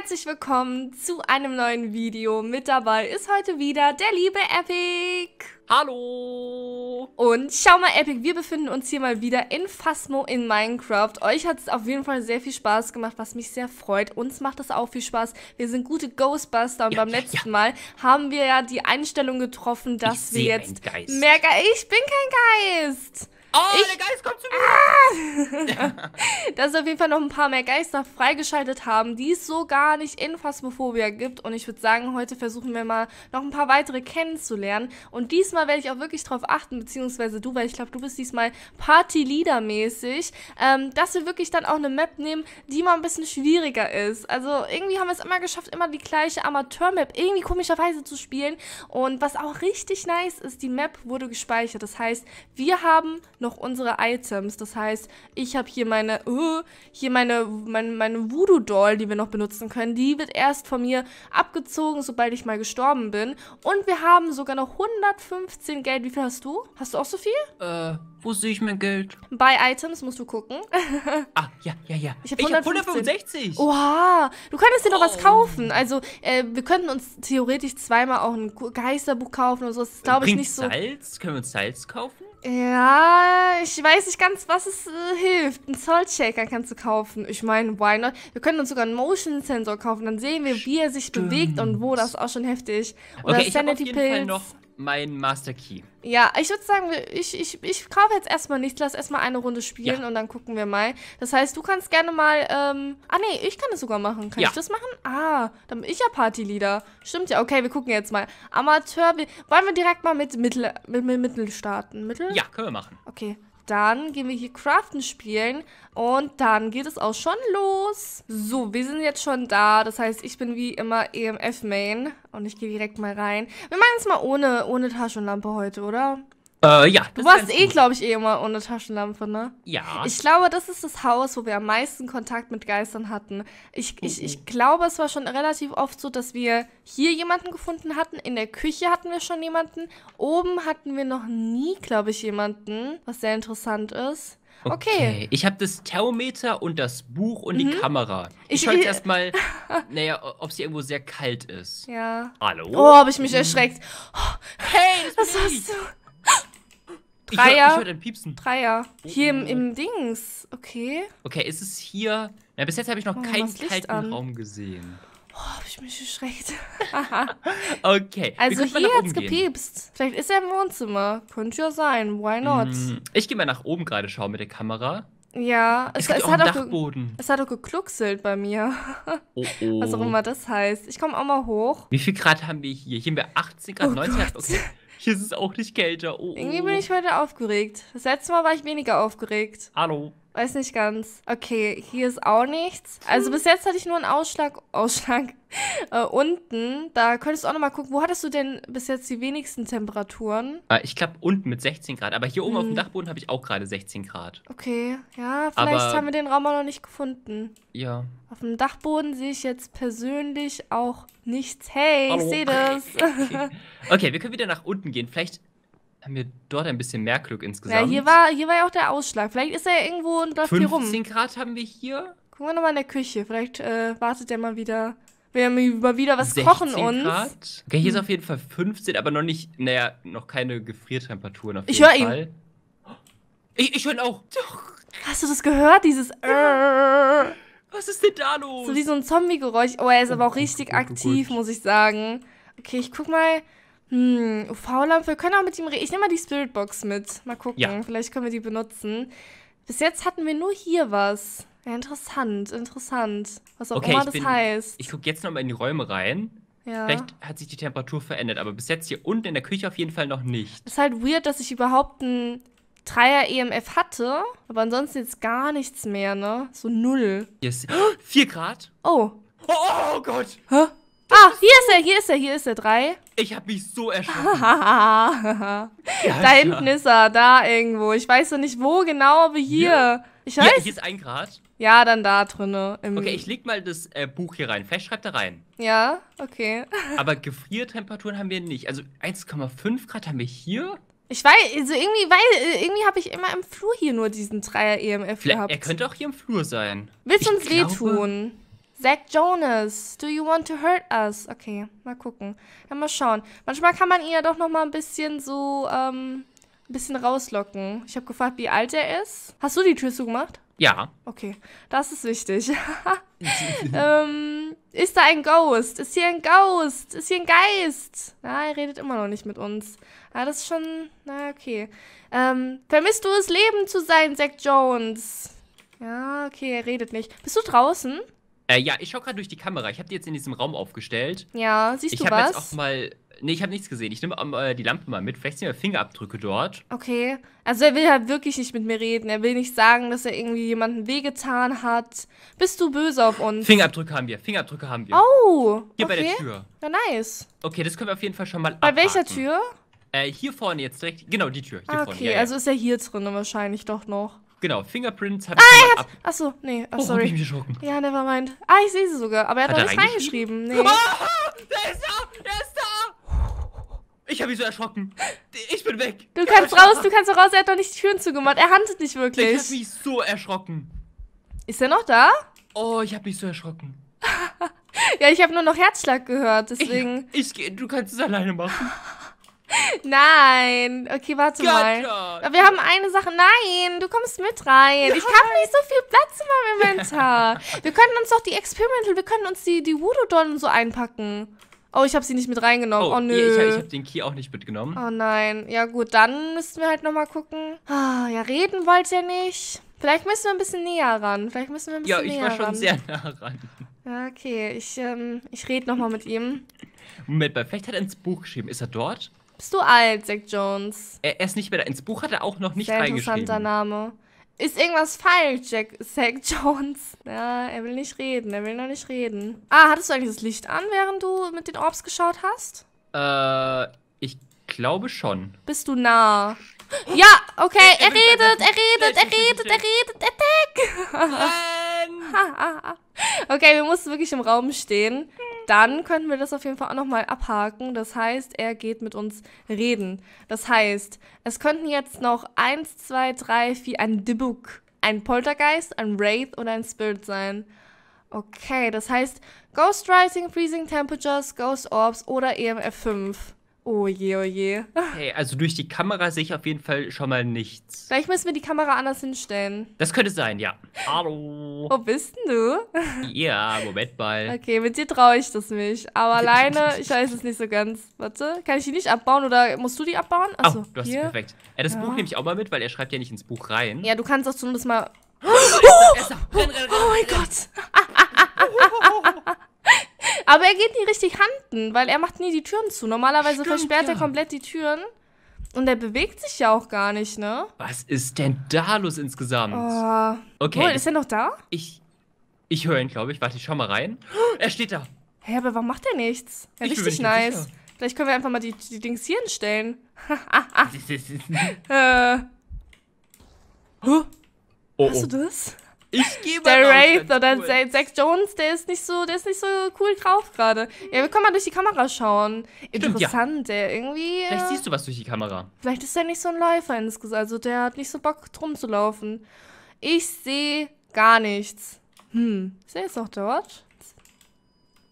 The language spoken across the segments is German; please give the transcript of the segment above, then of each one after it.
herzlich willkommen zu einem neuen Video. Mit dabei ist heute wieder der liebe Epic. Hallo! Und schau mal, Epic, wir befinden uns hier mal wieder in Phasmo in Minecraft. Euch hat es auf jeden Fall sehr viel Spaß gemacht, was mich sehr freut. Uns macht es auch viel Spaß. Wir sind gute Ghostbuster und ja, beim letzten ja. Mal haben wir ja die Einstellung getroffen, dass ich wir jetzt... Ich Geist. Mehr Ge ich bin kein Geist! Oh, ich, der Geist kommt zu mir! Ah! Dass wir auf jeden Fall noch ein paar mehr Geister freigeschaltet haben, die es so gar nicht in Phasmophobia gibt. Und ich würde sagen, heute versuchen wir mal noch ein paar weitere kennenzulernen. Und diesmal werde ich auch wirklich darauf achten, beziehungsweise du, weil ich glaube, du bist diesmal Party-Leader-mäßig, ähm, dass wir wirklich dann auch eine Map nehmen, die mal ein bisschen schwieriger ist. Also irgendwie haben wir es immer geschafft, immer die gleiche Amateur-Map irgendwie komischerweise zu spielen. Und was auch richtig nice ist, die Map wurde gespeichert. Das heißt, wir haben noch noch unsere Items. Das heißt, ich habe hier meine, uh, hier meine, meine, meine Voodoo-Doll, die wir noch benutzen können. Die wird erst von mir abgezogen, sobald ich mal gestorben bin. Und wir haben sogar noch 115 Geld. Wie viel hast du? Hast du auch so viel? Äh... Wo sehe ich mein Geld? Bei Items musst du gucken. ah, ja, ja, ja. Ich habe hab Oha, du könntest dir noch oh. was kaufen. Also, äh, wir könnten uns theoretisch zweimal auch ein Geisterbuch kaufen und so. Das ist, glaube ich, nicht so... Salz? Können wir uns Salz kaufen? Ja, ich weiß nicht ganz, was es äh, hilft. Einen Saltshaker kannst du kaufen. Ich meine, why not? Wir können uns sogar einen Motion-Sensor kaufen. Dann sehen wir, wie er sich bewegt und wo. Das ist auch schon heftig. Oder okay, Sanity Pills mein Master Key. Ja, ich würde sagen, ich, ich, ich kaufe jetzt erstmal nichts. Lass erstmal eine Runde spielen ja. und dann gucken wir mal. Das heißt, du kannst gerne mal. Ähm, ah, nee, ich kann das sogar machen. Kann ja. ich das machen? Ah, dann bin ich ja Partyleader. Stimmt ja. Okay, wir gucken jetzt mal. Amateur. Wir, wollen wir direkt mal mit Mittel, mit, mit Mittel starten? Mittel? Ja, können wir machen. Okay. Dann gehen wir hier Craften spielen und dann geht es auch schon los. So, wir sind jetzt schon da. Das heißt, ich bin wie immer EMF-Main und ich gehe direkt mal rein. Wir machen es mal ohne, ohne Taschenlampe heute, oder? Äh, ja. Du warst eh, glaube ich, eh immer ohne Taschenlampe, ne? Ja. Ich glaube, das ist das Haus, wo wir am meisten Kontakt mit Geistern hatten. Ich, ich, oh, oh. ich glaube, es war schon relativ oft so, dass wir hier jemanden gefunden hatten. In der Küche hatten wir schon jemanden. Oben hatten wir noch nie, glaube ich, jemanden, was sehr interessant ist. Okay. okay. Ich habe das Thermometer und das Buch und mhm. die Kamera. Ich, schaue jetzt erstmal, naja, ob es hier irgendwo sehr kalt ist. Ja. Hallo? Oh, habe ich mich mhm. erschreckt. hey, das, das warst du. Dreier. Ich hör, hör ein Piepsen. Dreier. Oh, hier im, oh. im, Dings. Okay. Okay, ist es hier. Na, bis jetzt habe ich noch oh, keinen kalten an. Raum gesehen. Oh, hab ich mich geschreckt. okay. Also hier hat's gepiepst. Vielleicht ist er im Wohnzimmer. Könnte ja sein. Why not? Hm, ich gehe mal nach oben gerade schauen mit der Kamera. Ja, es, es, es hat Dachboden. es hat auch gekluckselt bei mir. Oh, oh. Was auch immer das heißt. Ich komme auch mal hoch. Wie viel Grad haben wir hier? Hier haben wir 80 Grad, oh 19 Grad. Okay. Hier ist es auch nicht kälter. Oh, oh. Irgendwie bin oh. ich heute aufgeregt. Das letzte Mal war ich weniger aufgeregt. Hallo. Weiß nicht ganz. Okay, hier ist auch nichts. Also hm. bis jetzt hatte ich nur einen Ausschlag, Ausschlag äh, unten. Da könntest du auch nochmal gucken, wo hattest du denn bis jetzt die wenigsten Temperaturen? Ah, ich glaube unten mit 16 Grad, aber hier oben hm. auf dem hm. Dachboden habe ich auch gerade 16 Grad. Okay, ja, vielleicht aber haben wir den Raum auch noch nicht gefunden. Ja. Auf dem Dachboden sehe ich jetzt persönlich auch nichts. Hey, ich sehe das. Okay. okay, wir können wieder nach unten gehen. Vielleicht haben wir dort ein bisschen mehr Glück insgesamt. Ja, hier war, hier war ja auch der Ausschlag. Vielleicht ist er ja irgendwo und läuft 15 hier rum. 15 Grad haben wir hier. Gucken wir nochmal in der Küche. Vielleicht äh, wartet der mal wieder. Wir haben mal wieder was 16 kochen uns. Grad. Okay, hier hm. ist auf jeden Fall 15, aber noch nicht, naja, noch keine Gefriertemperaturen auf jeden ich hör Fall. Ihn. Ich, ich höre ihn auch. Hast du das gehört? Dieses. Ja. Äh? Was ist denn da los? So wie so ein Zombie-Geräusch. Oh, er ist oh, aber auch richtig gut, aktiv, gut. muss ich sagen. Okay, ich guck mal. Hm, UV-Lampe. Wir können auch mit ihm reden. Ich nehme mal die Spiritbox mit. Mal gucken. Ja. Vielleicht können wir die benutzen. Bis jetzt hatten wir nur hier was. Ja, interessant, interessant. Was auch okay, immer das bin, heißt. Ich gucke jetzt nochmal in die Räume rein. Ja. Vielleicht hat sich die Temperatur verändert, aber bis jetzt hier unten in der Küche auf jeden Fall noch nicht. Ist halt weird, dass ich überhaupt einen Dreier EMF hatte, aber ansonsten jetzt gar nichts mehr, ne? So null. Hier ist oh, 4 Grad. Oh. Oh, oh Gott. Hä? Ah, hier ist er, hier ist er, hier ist er. Drei. Ich hab mich so erschrocken. ja, da hinten ist er, da irgendwo. Ich weiß noch nicht wo genau, aber hier. Ja. Ich weiß. Ja, hier ist ein Grad. Ja, dann da drinne. Okay, ich leg mal das äh, Buch hier rein. Fest schreibt er rein. Ja, okay. aber Gefriertemperaturen haben wir nicht. Also 1,5 Grad haben wir hier. Ich weiß, also irgendwie, weil äh, irgendwie habe ich immer im Flur hier nur diesen Dreier EMF Vielleicht, gehabt. Er könnte auch hier im Flur sein. Willst du uns glaube, wehtun? Zack Jonas, do you want to hurt us? Okay, mal gucken. Ja, mal schauen. Manchmal kann man ihn ja doch nochmal ein bisschen so, ähm, ein bisschen rauslocken. Ich habe gefragt, wie alt er ist. Hast du die Tür zugemacht? Ja. Okay, das ist wichtig. ähm, ist da ein Ghost? Ist hier ein Ghost? Ist hier ein Geist? Ja, er redet immer noch nicht mit uns. Ja, ah, das ist schon, na okay. Ähm, vermisst du es, Leben zu sein, Zack Jones? Ja, okay, er redet nicht. Bist du draußen? Äh, ja, ich schau gerade durch die Kamera. Ich habe die jetzt in diesem Raum aufgestellt. Ja, siehst ich du was? Ich habe jetzt auch mal. Nee, ich habe nichts gesehen. Ich nehme ähm, äh, die Lampe mal mit. Vielleicht sind ja Fingerabdrücke dort. Okay. Also er will halt wirklich nicht mit mir reden. Er will nicht sagen, dass er irgendwie jemanden wehgetan hat. Bist du böse auf uns? Fingerabdrücke haben wir. Fingerabdrücke haben wir. Oh. Hier okay. bei der Tür. Ja, nice. Okay, das können wir auf jeden Fall schon mal. Bei abwarten. welcher Tür? Äh, hier vorne jetzt direkt. Genau, die Tür. Hier ah, okay, vorne. Ja, ja. also ist er hier drin wahrscheinlich doch noch. Genau, Fingerprints habe ich ah, er hat, ab... Achso, nee, oh, sorry. Hab ich mich erschrocken. Ja, nevermind. Ah, ich sehe sie sogar, aber er hat, hat noch nicht reingeschrieben. Nee. Oh, der ist da! Der ist da! Ich habe mich so erschrocken. Ich bin weg. Du kannst raus, du kannst raus. Er hat doch nicht die Türen zugemacht. Er handelt nicht wirklich. Ich habe mich so erschrocken. Ist er noch da? Oh, ich habe mich so erschrocken. ja, ich habe nur noch Herzschlag gehört, deswegen... Ich, ich, du kannst es alleine machen. Nein. Okay, warte Gott, mal. Gott. Wir haben eine Sache. Nein, du kommst mit rein. Nein. Ich habe nicht so viel Platz in meinem Inventar. wir können uns doch die Experimental, wir können uns die, die Voodoo-Dollen so einpacken. Oh, ich habe sie nicht mit reingenommen. Oh, oh nö. Ich, ich habe den Key auch nicht mitgenommen. Oh nein. Ja gut, dann müssten wir halt nochmal gucken. Ah, ja, reden wollt ihr nicht. Vielleicht müssen wir ein bisschen näher ran. Vielleicht müssen wir ein bisschen näher ran. Ja, ich war schon sehr nah ran. Ja, okay. Ich, ähm, ich rede nochmal mit ihm. Moment, vielleicht hat er ins Buch geschrieben. Ist er dort? Bist du alt, Zack Jones? Er, er, ist nicht mehr da. Ins Buch hat er auch noch nicht Sehr reingeschrieben. Interessanter Name. Ist irgendwas falsch, Jack, Zack Jones? Ja, er will nicht reden. Er will noch nicht reden. Ah, hattest du eigentlich das Licht an, während du mit den Orbs geschaut hast? Äh, ich glaube schon. Bist du nah? Ja, okay, er, er, er redet, er redet, er redet, er redet, Attack! okay, wir mussten wirklich im Raum stehen dann könnten wir das auf jeden Fall auch nochmal abhaken. Das heißt, er geht mit uns reden. Das heißt, es könnten jetzt noch eins, zwei, drei, vier, ein Dibuk, ein Poltergeist, ein Wraith oder ein Spirit sein. Okay, das heißt Ghost Rising, Freezing Temperatures, Ghost Orbs oder EMF 5. Oh je, oh je. Hey, also durch die Kamera sehe ich auf jeden Fall schon mal nichts. Vielleicht müssen wir die Kamera anders hinstellen. Das könnte sein, ja. Hallo. Wo bist denn du? Ja, Moment mal. Okay, mit dir traue ich das nicht. Aber alleine, ich weiß es nicht so ganz. Warte, kann ich die nicht abbauen oder musst du die abbauen? Achso, oh, du hast hier. die perfekt. Ja, das ja. Buch nehme ich auch mal mit, weil er schreibt ja nicht ins Buch rein. Ja, du kannst auch zumindest mal... Oh, oh, oh oh, oh, mein Gott. Aber er geht nie richtig handen, weil er macht nie die Türen zu. Normalerweise Stimmt, versperrt ja. er komplett die Türen. Und er bewegt sich ja auch gar nicht, ne? Was ist denn da los insgesamt? Oh. Okay. Wohl, ist er noch da? Ich, ich höre ihn, glaube ich. Warte, ich schau mal rein. er steht da. Hä, aber warum macht er nichts? Ja, ich richtig nice. Sicher. Vielleicht können wir einfach mal die, die Dings hier hinstellen. äh. oh. Hast du oh. das? Ich gehe Der Wraith oder cool. Zack Jones, der ist nicht so, der ist nicht so cool drauf gerade. Ja, wir können mal durch die Kamera schauen. Interessant, Stimmt, ja. der irgendwie. Vielleicht äh, siehst du was durch die Kamera. Vielleicht ist er nicht so ein Läufer insgesamt. Also der hat nicht so Bock drum zu laufen. Ich sehe gar nichts. Hm, ist er jetzt noch dort?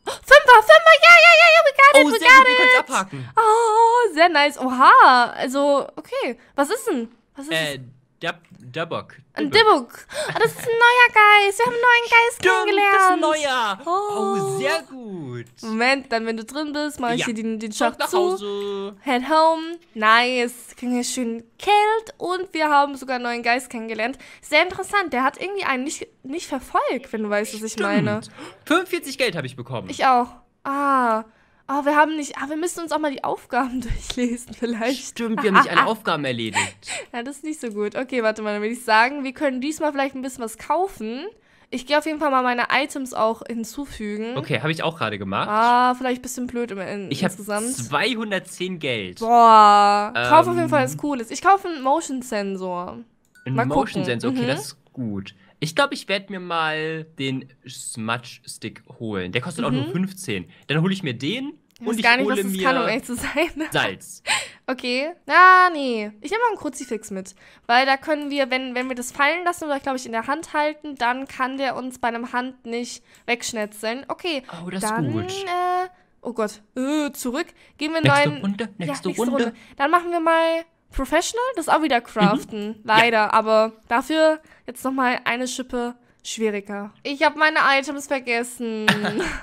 Fünfer, Fünfer, ja, ja, ja, ja, we got it, oh, we sehr got gut, it. Wir abhaken. Oh, sehr nice. Oha, also, okay. Was ist denn? Was ist äh, Dab Dabok. Ein Dibok. Oh, ah, das ist ein neuer Geist. Wir haben einen neuen Geist Stimmt, kennengelernt. Das ist ein neuer. Oh. oh. sehr gut. Moment, dann, wenn du drin bist, mache ich ja. hier den, den Schacht nach zu. Hause. Head home. Nice. Kriegen hier schön kalt. Und wir haben sogar einen neuen Geist kennengelernt. Sehr interessant. Der hat irgendwie einen nicht, nicht verfolgt, wenn du weißt, was ich Stimmt. meine. 45 Geld habe ich bekommen. Ich auch. Ah. Oh, wir haben nicht. Ah, wir müssen uns auch mal die Aufgaben durchlesen, vielleicht. Stimmt, wir haben nicht alle Aufgaben erledigt. ja, das ist nicht so gut. Okay, warte mal, dann würde ich sagen, wir können diesmal vielleicht ein bisschen was kaufen. Ich gehe auf jeden Fall mal meine Items auch hinzufügen. Okay, habe ich auch gerade gemacht. Ah, vielleicht ein bisschen blöd im, in, ich insgesamt. Ich habe 210 Geld. Boah, ähm, kauf auf jeden ähm. Fall was Cooles. Ich kaufe einen Motion-Sensor. Ein Motion-Sensor, okay, mhm. das ist gut. Ich glaube, ich werde mir mal den Smudge-Stick holen. Der kostet mhm. auch nur 15. Mhm. Dann hole ich mir den ich und ich gar nicht, hole was mir kann, um zu sein. Salz. Okay. Ah, nee. Ich nehme auch einen Kruzifix mit. Weil da können wir, wenn, wenn wir das fallen lassen oder, glaube ich, in der Hand halten, dann kann der uns bei einem Hand nicht wegschnetzeln. Okay. Oh, das dann, ist gut. Äh, oh Gott. Äh, zurück. Gehen wir in nächste neuen. Runde, nächste, ja, nächste Runde. Runde. Dann machen wir mal Professional, das auch wieder craften. Mhm. Leider, ja. aber dafür jetzt nochmal eine Schippe schwieriger. Ich habe meine Items vergessen.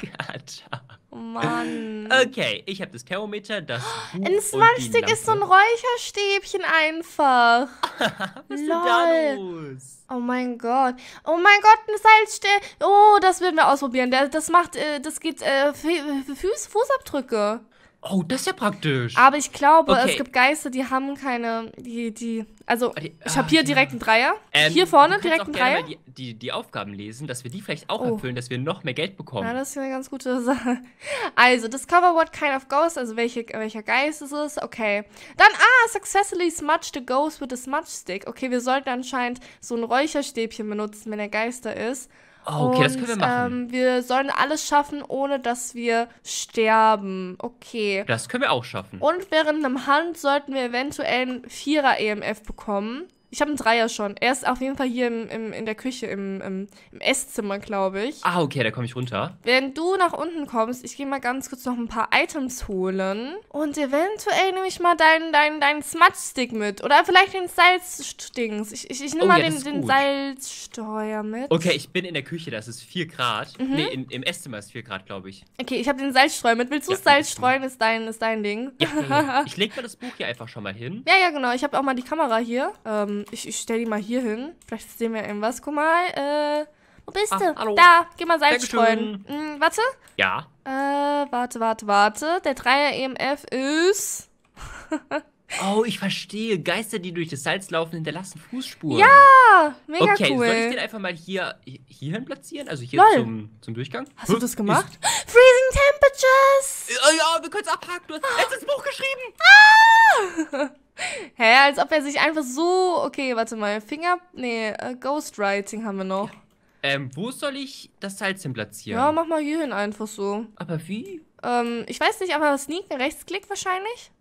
Oh Mann. Okay, ich habe das Thermometer, das. Buch Ein smudge ist so ein Räucherstäbchen einfach. Was ist da los? Oh mein Gott. Oh mein Gott, ein Salzstäbchen. Oh, das würden wir ausprobieren. Das macht, äh, das geht äh, für Fußabdrücke. Oh, das ist ja praktisch. Aber ich glaube, okay. es gibt Geister, die haben keine, die, die, also äh, ich habe hier direkt einen Dreier. Ähm, hier vorne direkt einen Dreier. Die, die, die, Aufgaben lesen, dass wir die vielleicht auch oh. erfüllen, dass wir noch mehr Geld bekommen. Ja, das ist eine ganz gute Sache. Also, discover what kind of ghost, also welche, welcher Geist es ist, okay. Dann, ah, successfully smudge the ghost with a smudge stick. Okay, wir sollten anscheinend so ein Räucherstäbchen benutzen, wenn er Geister ist. Oh, okay, und, das können wir machen. Ähm, wir sollen alles schaffen, ohne dass wir sterben. Okay. Das können wir auch schaffen. Und während einem Hand sollten wir eventuell einen Vierer EMF bekommen. Ich habe einen Dreier schon. Er ist auf jeden Fall hier im, im, in der Küche, im, im, im Esszimmer, glaube ich. Ah, okay, da komme ich runter. Wenn du nach unten kommst, ich gehe mal ganz kurz noch ein paar Items holen. Und eventuell nehme ich mal deinen dein, dein Smudge-Stick mit. Oder vielleicht den Salz-Dings. Ich, ich, ich nehme oh, mal ja, den, den Salzsteuer mit. Okay, ich bin in der Küche, das ist 4 Grad. Mhm. Nee, in, im Esszimmer ist 4 Grad, glaube ich. Okay, ich habe den Salzstreuer mit. Willst du ja, Salz streuen? Ist dein, ist dein Ding. Ja, okay. ich lege mal das Buch hier einfach schon mal hin. Ja, ja, genau. Ich habe auch mal die Kamera hier. Ähm, ich, ich stelle die mal hier hin. Vielleicht sehen wir irgendwas. Guck mal, äh, wo bist ah, du? Hallo. Da, geh mal Salz streuen. Hm, warte. Ja. Äh, warte, warte, warte. Der 3er EMF ist... oh, ich verstehe. Geister, die durch das Salz laufen, hinterlassen Fußspuren. Ja, mega okay, cool. Okay, soll ich den einfach mal hier hin platzieren? Also hier zum, zum Durchgang? Hast hm, du das gemacht? Freezing Temperatures! Ja, ja wir können es abhaken. Du hast ah. letztes Buch geschrieben. Ah! Hä, als ob er sich einfach so. Okay, warte mal. Finger. Nee, uh, Ghostwriting haben wir noch. Ja. Ähm, wo soll ich das Salz hin platzieren? Ja, mach mal hierhin einfach so. Aber wie? Ähm, ich weiß nicht, aber sneaken, Rechtsklick wahrscheinlich.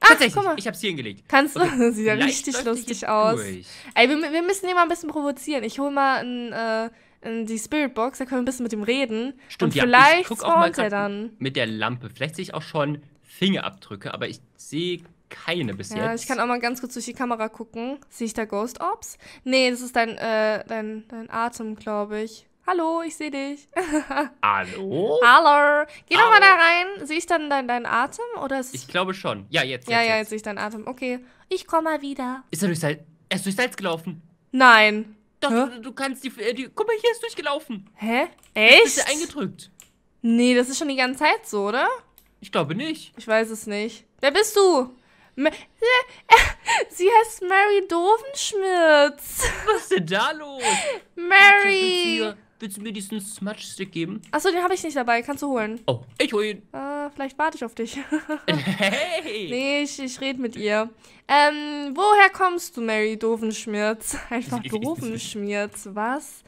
Ach, Tatsächlich, guck mal. ich hab's hier hingelegt. Kannst du? Okay. Sieht ja richtig lustig aus. Durch. Ey, wir, wir müssen hier mal ein bisschen provozieren. Ich hol mal ein, äh, in die Spiritbox, da können wir ein bisschen mit ihm reden. Stimmt, und vielleicht ja, ich guck auch mal er dann. Mit der Lampe. Vielleicht sehe ich auch schon Fingerabdrücke, aber ich sehe keine bis ja, jetzt. Ich kann auch mal ganz kurz durch die Kamera gucken. Sehe ich da Ghost Ops? Nee, das ist dein, äh, dein, dein Atem, glaube ich. Hallo, ich sehe dich. Hallo? Hallo. Geh doch mal da rein. Sehe ich dann deinen dein Atem? Oder ich glaube schon. Ja, jetzt. jetzt ja, ja, jetzt, jetzt sehe ich deinen Atem. Okay. Ich komme mal wieder. Ist er durch Salz? Er ist durchs Salz gelaufen. Nein. Doch, Hä? du kannst die, äh, die. Guck mal, hier ist durchgelaufen. Hä? Echt? Ist er eingedrückt? Nee, das ist schon die ganze Zeit so, oder? Ich glaube nicht. Ich weiß es nicht. Wer bist du? Sie heißt Mary Dovenschmitz. Was ist denn da los? Mary. Willst du, mir diesen Smudge-Stick geben? Achso, den habe ich nicht dabei. Kannst du holen. Oh, ich hole ihn. Äh, vielleicht warte ich auf dich. hey. Nee, ich, ich rede mit ihr. Ähm, woher kommst du, Mary Dovenschmirz? Einfach Dovenschmirz, was?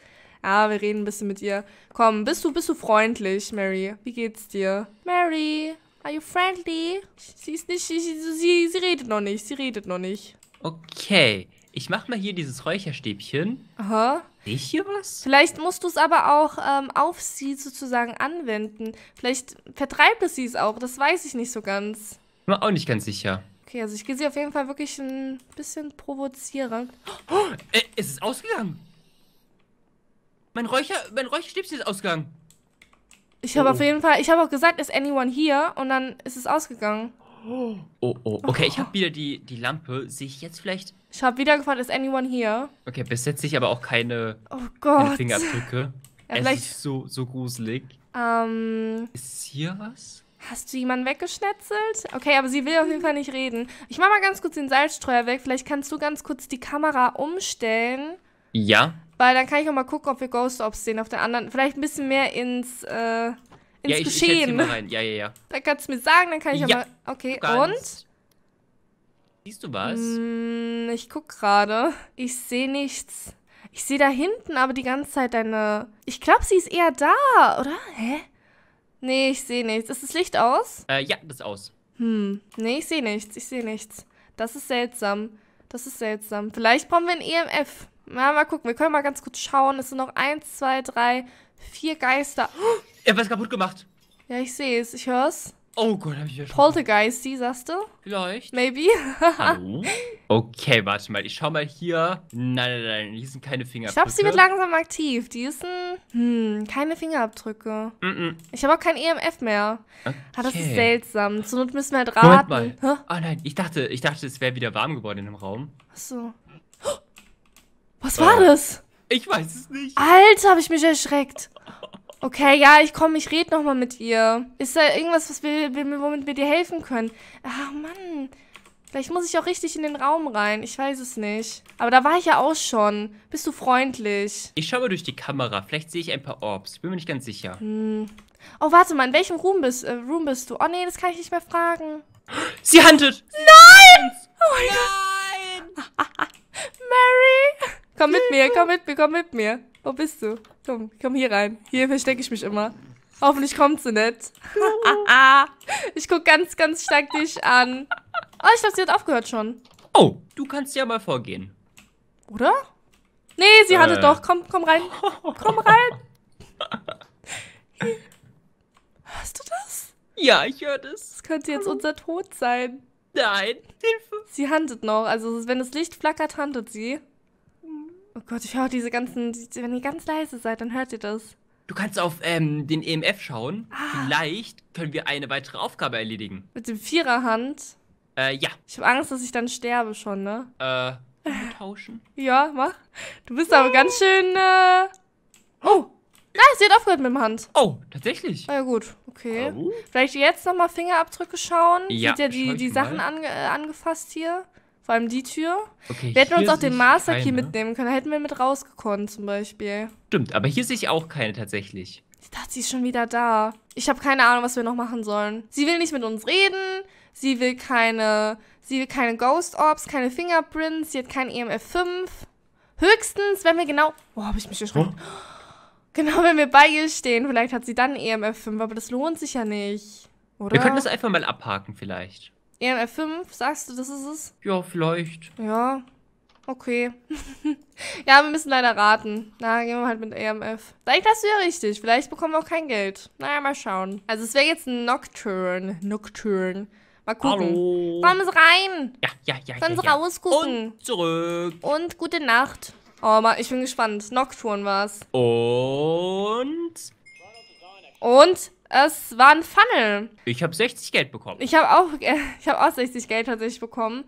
Ja, wir reden ein bisschen mit ihr. Komm, bist du, bist du freundlich, Mary? Wie geht's dir? Mary, Are you friendly? Sie ist nicht, sie, sie, sie redet noch nicht, sie redet noch nicht. Okay, ich mach mal hier dieses Räucherstäbchen. Aha. Sehe ich hier was? Vielleicht musst du es aber auch ähm, auf sie sozusagen anwenden. Vielleicht vertreibt es sie es auch, das weiß ich nicht so ganz. Ich Bin mir auch nicht ganz sicher. Okay, also ich gehe sie auf jeden Fall wirklich ein bisschen provozieren. Oh, äh, es ist ausgegangen. Mein Räucher, mein Räucherstäbchen ist ausgegangen. Ich habe oh, oh. auf jeden Fall, ich habe auch gesagt, ist anyone here? Und dann ist es ausgegangen. Oh, oh. Okay, ich habe wieder die, die Lampe. Sehe ich jetzt vielleicht? Ich habe wieder gefragt, ist anyone here? Okay, bis jetzt sehe ich aber auch keine, oh keine Fingerabdrücke. Ja, es ist so, so gruselig. Ähm, ist hier was? Hast du jemanden weggeschnetzelt? Okay, aber sie will auf jeden Fall nicht reden. Ich mache mal ganz kurz den Salzstreuer weg. Vielleicht kannst du ganz kurz die Kamera umstellen. Ja. Weil dann kann ich auch mal gucken, ob wir Ghost Ops sehen auf der anderen. Vielleicht ein bisschen mehr ins, äh, ins ja, ich, Geschehen. Ich mal rein. Ja, ja, ja. Dann kannst du mir sagen, dann kann ich ja. auch mal. Okay, und? Siehst du was? Mm, ich guck gerade. Ich sehe nichts. Ich sehe da hinten aber die ganze Zeit deine. Ich glaube, sie ist eher da, oder? Hä? Nee, ich sehe nichts. Ist das Licht aus? Äh, ja, das ist aus. Hm. Nee, ich sehe nichts. Ich sehe nichts. Das ist seltsam. Das ist seltsam. Vielleicht brauchen wir ein EMF. Na, mal gucken, wir können mal ganz kurz schauen. Es sind noch eins, zwei, drei, vier Geister. Oh! Ich hab was kaputt gemacht. Ja, ich sehe es, ich höre es. Oh Gott, hab ich ja schon. Poltergeist, die sagst du? Vielleicht. Maybe. Hallo? Okay, warte mal, ich schau mal hier. Nein, nein, nein, hier sind keine Fingerabdrücke. Ich glaube, sie wird langsam aktiv. Die ist ein... Hm, keine Fingerabdrücke. Mm -mm. Ich habe auch kein EMF mehr. Okay. Ah, das ist seltsam. Zur Not müssen wir halt raten. Moment mal. Hä? Ah nein, ich dachte, ich dachte, es wäre wieder warm geworden in dem Raum. Ach so. Was war oh. das? Ich weiß es nicht. Alter, habe ich mich erschreckt. Okay, ja, ich komme, ich rede nochmal mit ihr. Ist da irgendwas, was wir, womit wir dir helfen können? Ach, Mann. Vielleicht muss ich auch richtig in den Raum rein. Ich weiß es nicht. Aber da war ich ja auch schon. Bist du freundlich? Ich schaue mal durch die Kamera. Vielleicht sehe ich ein paar Orbs. Ich bin mir nicht ganz sicher. Hm. Oh, warte mal. In welchem Room bist, äh, Room bist du? Oh, nee, das kann ich nicht mehr fragen. Sie handelt! Nein! Oh mein Nein! Gott. Mary! Komm mit mir, komm mit mir, komm mit mir. Wo bist du? Komm, komm hier rein. Hier verstecke ich mich immer. Hoffentlich kommt sie nicht. ich guck ganz, ganz stark dich an. Oh, ich glaube, sie hat aufgehört schon. Oh, du kannst ja mal vorgehen. Oder? Nee, sie äh. hatte doch. Komm, komm rein. Komm rein. Hörst du das? Ja, ich höre das. Das könnte jetzt unser Tod sein. Nein, Hilfe. Sie handelt noch. Also, wenn das Licht flackert, handelt sie. Oh Gott, ich höre diese ganzen. Wenn ihr ganz leise seid, dann hört ihr das. Du kannst auf ähm, den EMF schauen. Ah. Vielleicht können wir eine weitere Aufgabe erledigen. Mit dem Viererhand? Äh, ja. Ich habe Angst, dass ich dann sterbe schon, ne? Äh, tauschen? Ja, mach. Du bist aber ganz schön, äh... Oh! Ah, sie hat aufgehört mit dem Hand. Oh, tatsächlich? Na ja, gut, okay. Oh. Vielleicht jetzt nochmal Fingerabdrücke schauen. Ja, Sieht ja die, die Sachen ange, äh, angefasst hier. Vor allem die Tür. Okay, wir hätten uns auch den Master Key mitnehmen können. Da Hätten wir mit rausgekommen zum Beispiel. Stimmt, aber hier sehe ich auch keine tatsächlich. Ich dachte, sie ist schon wieder da. Ich habe keine Ahnung, was wir noch machen sollen. Sie will nicht mit uns reden. Sie will keine, sie will keine Ghost Orbs, keine Fingerprints. Sie hat kein EMF 5. Höchstens, wenn wir genau... Oh, habe ich mich erschrocken. Genau, wenn wir bei ihr stehen. Vielleicht hat sie dann EMF 5, aber das lohnt sich ja nicht. Oder? Wir können das einfach mal abhaken vielleicht. EMF 5, sagst du, das ist es? Ja, vielleicht. Ja, okay. ja, wir müssen leider raten. Na, gehen wir halt mit EMF. Vielleicht hast du ja richtig. Vielleicht bekommen wir auch kein Geld. Naja, mal schauen. Also es wäre jetzt ein Nocturne. Nocturne. Mal gucken. Hallo. Komm rein. Ja, ja, ja. Können ja, ja. rausgucken. Und zurück. Und gute Nacht. Oh ich bin gespannt. Nocturne war's. Und. Und es war ein Funnel. Ich habe 60 Geld bekommen. Ich habe auch, äh, ich hab auch 60 Geld tatsächlich bekommen.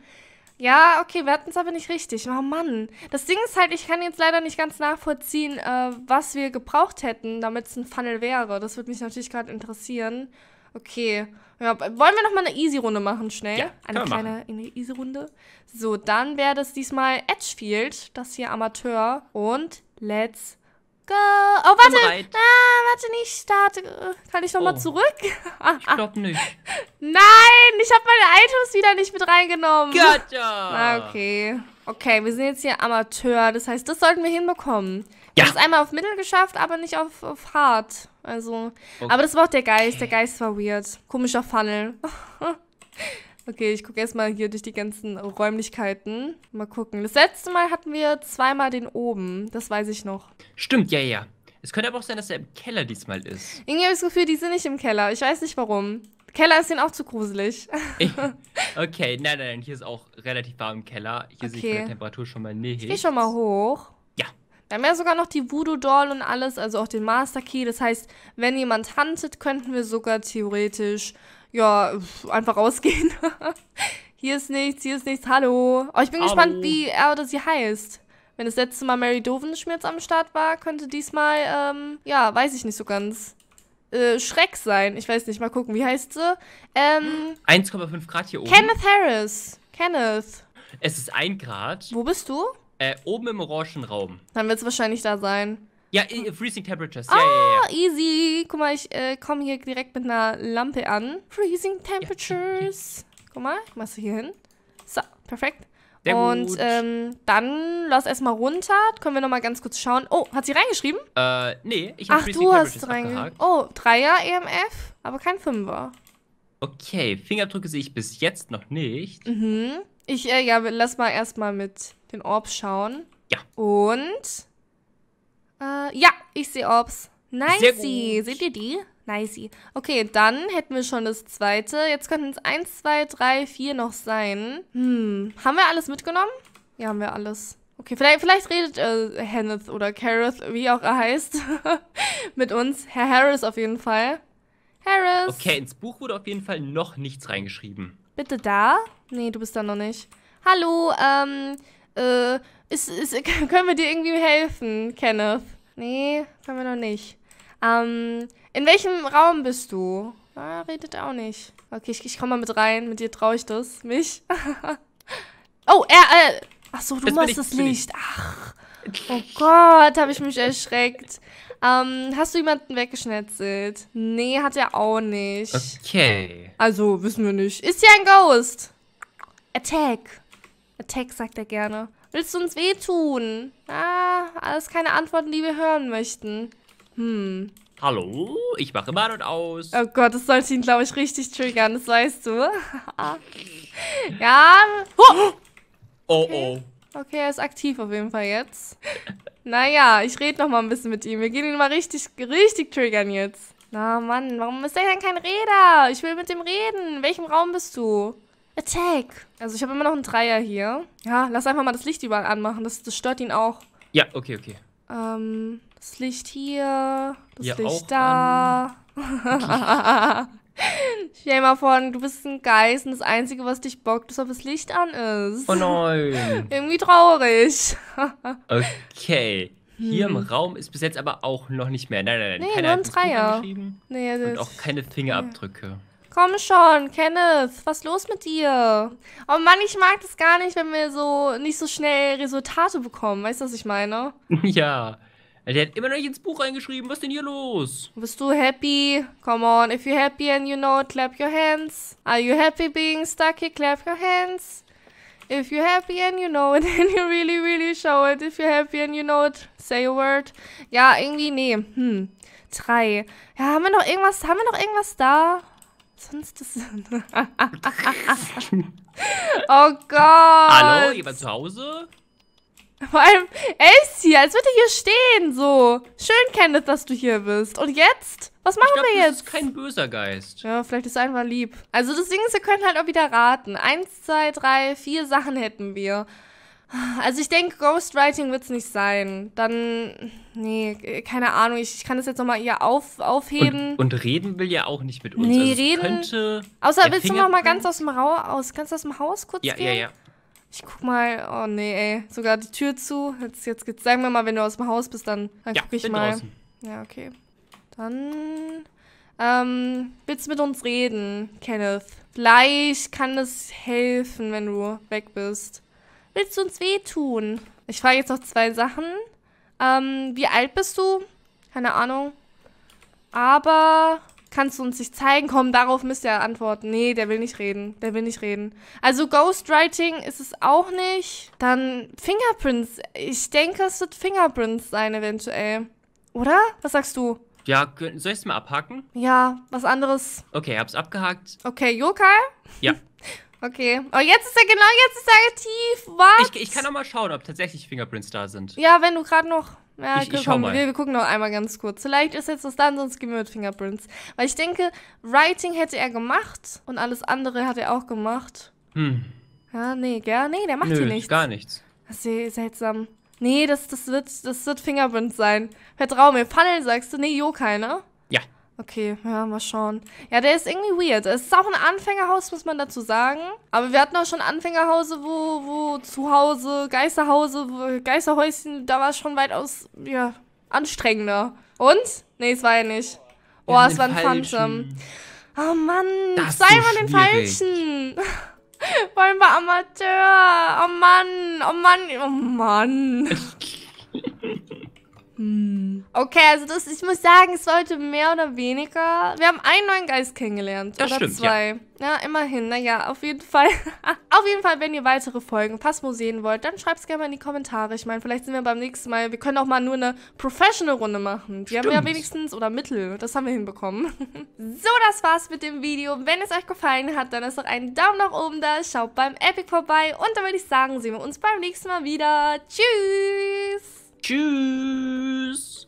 Ja, okay, wir hatten es aber nicht richtig. Oh Mann. Das Ding ist halt, ich kann jetzt leider nicht ganz nachvollziehen, äh, was wir gebraucht hätten, damit es ein Funnel wäre. Das würde mich natürlich gerade interessieren. Okay. Ja, wollen wir nochmal eine Easy-Runde machen, schnell? Ja, eine kleine Easy-Runde. So, dann wäre das diesmal Edgefield, das hier Amateur. Und let's go. Go. Oh, warte. Bereit. Ah, warte, nicht start. Kann ich nochmal oh. zurück? ich glaube nicht. Nein, ich habe meine Items wieder nicht mit reingenommen. Gotcha. Ah, okay. Okay, wir sind jetzt hier Amateur. Das heißt, das sollten wir hinbekommen. Ja. Wir haben es einmal auf Mittel geschafft, aber nicht auf, auf Hard. Also, okay. aber das war auch der Geist. Der Geist war weird. Komischer Funnel. Okay, ich gucke erstmal hier durch die ganzen Räumlichkeiten. Mal gucken. Das letzte Mal hatten wir zweimal den oben. Das weiß ich noch. Stimmt, ja, ja. Es könnte aber auch sein, dass er im Keller diesmal ist. Irgendwie habe ich das Gefühl, die sind nicht im Keller. Ich weiß nicht warum. Keller ist denen auch zu gruselig. okay, nein, nein, nein. Hier ist auch relativ warm im Keller. Hier okay. sehe ich meine Temperatur schon mal nicht. Ich gehe schon mal hoch. Ja. Wir haben ja sogar noch die Voodoo-Doll und alles, also auch den Master Key. Das heißt, wenn jemand huntet, könnten wir sogar theoretisch ja, einfach rausgehen. hier ist nichts, hier ist nichts, hallo. Oh, ich bin hallo. gespannt, wie er oder sie heißt. Wenn das letzte Mal Mary Dovenschmerz am Start war, könnte diesmal, ähm, ja, weiß ich nicht so ganz. Äh, Schreck sein. Ich weiß nicht, mal gucken, wie heißt sie? Ähm, 1,5 Grad hier oben. Kenneth Harris. Kenneth. Es ist 1 Grad. Wo bist du? Äh, oben im orangen Raum. Dann wird es wahrscheinlich da sein. Ja, äh, Freezing Temperatures. Ja, ah, ja, ja, ah, easy. Guck mal, ich äh, komme hier direkt mit einer Lampe an. Freezing Temperatures. Guck mal, ich mach's hier hin. So, perfekt. Sehr und ähm, dann lass erstmal runter. Können wir nochmal ganz kurz schauen. Oh, hat sie reingeschrieben? Äh, nee. Ich hab Ach, du hast reingeschrieben. Oh, Dreier EMF, aber kein Fünfer. Okay, Fingerabdrücke sehe ich bis jetzt noch nicht. Mhm. Ich, äh, ja, lass mal erstmal mit den Orbs schauen. Ja. Und äh, ja, ich sehe Orbs. Nicey. Seht ihr die? Nicey. Okay, dann hätten wir schon das zweite. Jetzt könnten es eins, zwei, drei, vier noch sein. Hm. Haben wir alles mitgenommen? Ja, haben wir alles. Okay, vielleicht, vielleicht redet äh, Henneth oder Kareth, wie auch er heißt, mit uns. Herr Harris auf jeden Fall. Harris! Okay, ins Buch wurde auf jeden Fall noch nichts reingeschrieben. Bitte da? Nee, du bist da noch nicht. Hallo, ähm, äh, ist, ist, können wir dir irgendwie helfen, Kenneth? Nee, können wir noch nicht. Ähm, in welchem Raum bist du? Ah, redet auch nicht. Okay, ich, ich komme mal mit rein. Mit dir traue ich das. Mich? oh, er, äh, ach so, du das machst ich, das Licht. Ach, oh Gott, habe ich mich erschreckt. Ähm, hast du jemanden weggeschnetzelt? Nee, hat er auch nicht. Okay. Also, wissen wir nicht. Ist hier ein Ghost. Attack. Attack, sagt er gerne. Willst du uns wehtun? Ah, alles keine Antworten, die wir hören möchten. Hm. Hallo, ich mache mal und aus. Oh Gott, das sollte ihn, glaube ich, richtig triggern, das weißt du. ja. Oh, oh, oh. Okay. er ist aktiv auf jeden Fall jetzt. naja, ich rede noch mal ein bisschen mit ihm. Wir gehen ihn mal richtig, richtig triggern jetzt. Na Mann, warum ist er denn kein Räder? Ich will mit ihm reden. In welchem Raum bist du? Attack. Also ich habe immer noch einen Dreier hier. Ja, lass einfach mal das Licht überall anmachen. Das, das stört ihn auch. Ja, okay, okay. Ähm, das Licht hier, das hier Licht da. Stell dir mal vor, du bist ein Geist und das Einzige, was dich bockt, ist, ob das Licht an ist. Oh nein. Irgendwie traurig. okay. Hier hm. im Raum ist bis jetzt aber auch noch nicht mehr. Nein, nein, nein. Nee, keine nur ein Dreier. Nee, also und auch keine Fingerabdrücke. Ja. Komm schon, Kenneth, was ist los mit dir? Oh Mann, ich mag das gar nicht, wenn wir so nicht so schnell Resultate bekommen. Weißt du, was ich meine? Ja. Der hat immer noch nicht ins Buch reingeschrieben. Was ist denn hier los? Bist du happy? Come on, if you're happy and you know it, clap your hands. Are you happy being stuck here? Clap your hands. If you're happy and you know it, then you really, really show it. If you're happy and you know it, say a word. Ja, irgendwie, nee. Hm. Drei. Ja, haben wir noch irgendwas, haben wir noch irgendwas da? sonst ist. oh Gott. Hallo, jemand zu Hause? Vor allem Elsie, als würde er hier stehen, so. Schön, Kenneth, dass du hier bist. Und jetzt? Was machen glaub, wir jetzt? Das ist kein böser Geist. Ja, vielleicht ist er einfach lieb. Also das Ding ist, wir können halt auch wieder raten. Eins, zwei, drei, vier Sachen hätten wir. Also ich denke, Ghostwriting wird es nicht sein. Dann, nee, keine Ahnung. Ich, ich kann das jetzt nochmal ihr auf, aufheben. Und, und, reden will ja auch nicht mit uns. Nee, also reden. Könnte Außer willst du nochmal ganz aus dem Rau aus, ganz aus dem Haus kurz ja, gehen? Ja, ja, ja. Ich guck mal, oh nee, ey, sogar die Tür zu. Jetzt, jetzt geht's, sagen wir mal, wenn du aus dem Haus bist, dann, dann ja, guck ich mal. Draußen. Ja, okay. Dann, ähm, willst du mit uns reden, Kenneth? Vielleicht kann es helfen, wenn du weg bist. Willst du uns wehtun? Ich frage jetzt noch zwei Sachen. Ähm, wie alt bist du? Keine Ahnung. Aber kannst du uns nicht zeigen? Komm, darauf müsst ihr antworten. Nee, der will nicht reden. Der will nicht reden. Also Ghostwriting ist es auch nicht. Dann Fingerprints. Ich denke, es wird Fingerprints sein eventuell. Oder? Was sagst du? Ja, soll ich es mal abhaken? Ja, was anderes. Okay, hab's abgehakt. Okay, Yokai? Ja. Okay. Oh, jetzt ist er genau, jetzt ist er aktiv. Was? Ich, ich kann auch mal schauen, ob tatsächlich Fingerprints da sind. Ja, wenn du gerade noch... Ja, ich, ich schau mal. Wir, wir, gucken noch einmal ganz kurz. Vielleicht ist jetzt das dann, sonst gehen wir mit Fingerprints. Weil ich denke, Writing hätte er gemacht und alles andere hat er auch gemacht. Hm. Ja, nee, gell? nee, der macht Nö, hier nichts. gar nichts. Das ist seltsam. Nee, das, das, wird, das wird Fingerprint sein. Vertrau mir. Funnel sagst du? Nee, Jo, ne? Ja. Okay, ja, mal schauen. Ja, der ist irgendwie weird. Es ist auch ein Anfängerhaus, muss man dazu sagen. Aber wir hatten auch schon Anfängerhause, wo, wo Hause, Geisterhause, wo Geisterhäuschen, da war es schon weitaus, ja, anstrengender. Und? Nee, es war ja nicht. Oh, es war ein Phantom. Oh Mann, das sei mal den Falschen. Wollen wir Amateur? Oh Mann, oh Mann, oh Mann. Hm. Okay, also das, ich muss sagen, es war heute mehr oder weniger. Wir haben einen neuen Geist kennengelernt. Das oder stimmt, zwei. Ja, ja immerhin. Naja, auf jeden Fall. auf jeden Fall, wenn ihr weitere Folgen Passmo sehen wollt, dann schreibt es gerne mal in die Kommentare. Ich meine, vielleicht sind wir beim nächsten Mal. Wir können auch mal nur eine Professional-Runde machen. Die stimmt. haben wir ja wenigstens, oder Mittel, das haben wir hinbekommen. so, das war's mit dem Video. Wenn es euch gefallen hat, dann ist doch einen Daumen nach oben da. Schaut beim Epic vorbei. Und dann würde ich sagen, sehen wir uns beim nächsten Mal wieder. Tschüss! Tschüss.